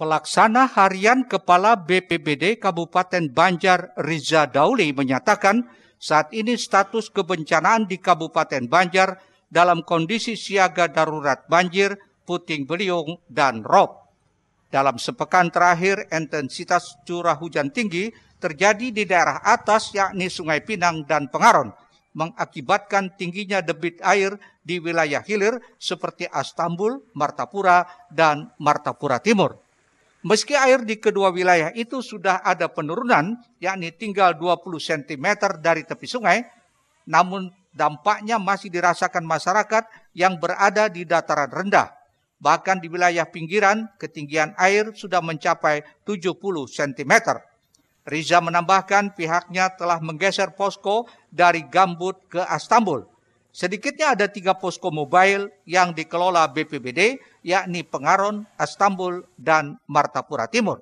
Pelaksana Harian Kepala BPBD Kabupaten Banjar Riza Dauli menyatakan saat ini status kebencanaan di Kabupaten Banjar dalam kondisi siaga darurat banjir, puting beliung, dan rob. Dalam sepekan terakhir, intensitas curah hujan tinggi terjadi di daerah atas yakni Sungai Pinang dan Pengaron, mengakibatkan tingginya debit air di wilayah hilir seperti Astambul, Martapura, dan Martapura Timur. Meski air di kedua wilayah itu sudah ada penurunan, yakni tinggal 20 cm dari tepi sungai, namun dampaknya masih dirasakan masyarakat yang berada di dataran rendah. Bahkan di wilayah pinggiran, ketinggian air sudah mencapai 70 cm. Riza menambahkan pihaknya telah menggeser posko dari Gambut ke Astambul Sedikitnya ada tiga posko mobile yang dikelola BPBD, yakni Pengaron, Astambul, dan Martapura Timur.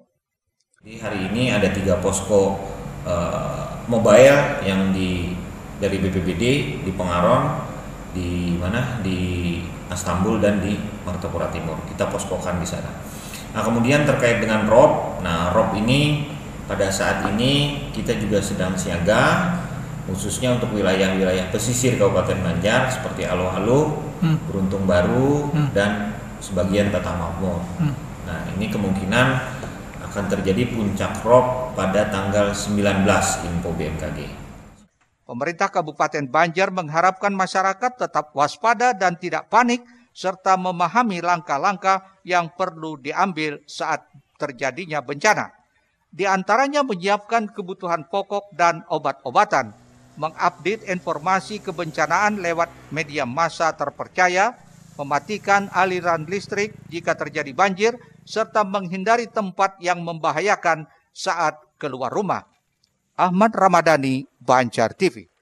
Di hari ini ada tiga posko uh, mobile yang di dari BPBD di Pengaron, di mana di Astambul dan di Martapura Timur. Kita poskokan di sana. Nah kemudian terkait dengan Rob, nah Rob ini pada saat ini kita juga sedang siaga khususnya untuk wilayah-wilayah pesisir Kabupaten Banjar seperti Alu-Alu, hmm. Beruntung Baru, hmm. dan sebagian Tatamapur. Hmm. Nah, ini kemungkinan akan terjadi puncak rob pada tanggal 19 info BMKG. Pemerintah Kabupaten Banjar mengharapkan masyarakat tetap waspada dan tidak panik serta memahami langkah-langkah yang perlu diambil saat terjadinya bencana. Di antaranya menyiapkan kebutuhan pokok dan obat-obatan mengupdate informasi kebencanaan lewat media massa terpercaya, mematikan aliran listrik jika terjadi banjir, serta menghindari tempat yang membahayakan saat keluar rumah. Ahmad Ramadhani, Banjar TV.